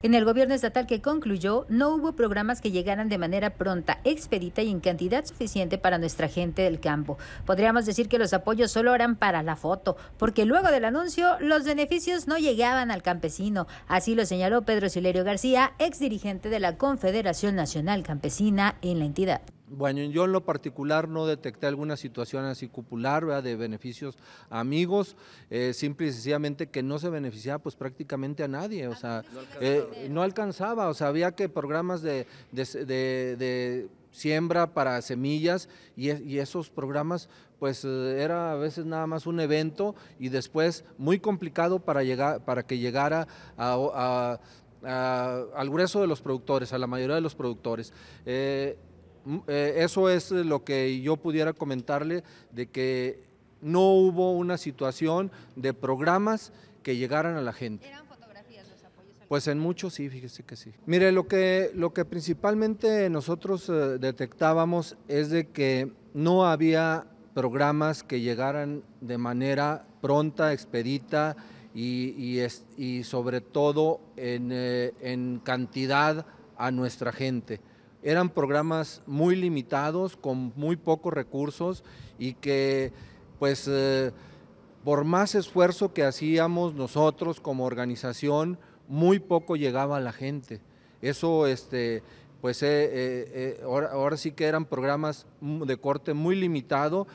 En el gobierno estatal que concluyó, no hubo programas que llegaran de manera pronta, expedita y en cantidad suficiente para nuestra gente del campo. Podríamos decir que los apoyos solo eran para la foto, porque luego del anuncio los beneficios no llegaban al campesino. Así lo señaló Pedro Silerio García, ex dirigente de la Confederación Nacional Campesina en la entidad. Bueno, yo en lo particular no detecté alguna situación así cupular, ¿verdad? de beneficios a amigos, eh, simple y sencillamente que no se beneficiaba pues prácticamente a nadie, o sea, no eh, alcanzaba, o sea, había que programas de, siembra para semillas y, esos programas pues eh, era a veces nada más un evento y después muy complicado para, llegar, para que llegara al grueso de los productores, a la mayoría de los productores. Mm, eh, eso es lo que yo pudiera comentarle de que no hubo una situación de programas que llegaran a la gente. ¿Eran fotografías los apoyos? Pues en muchos sí, fíjese que sí. Mire, lo que, lo que principalmente nosotros eh, detectábamos es de que no había programas que llegaran de manera pronta, expedita y, sobre todo eh, en cantidad a nuestra gente eran programas muy limitados, con muy pocos recursos y que pues eh, por más esfuerzo que hacíamos nosotros como organización, muy poco llegaba a la gente. Eso este, pues eh, eh, ahora, ahora, sí que eran programas de corte muy limitado.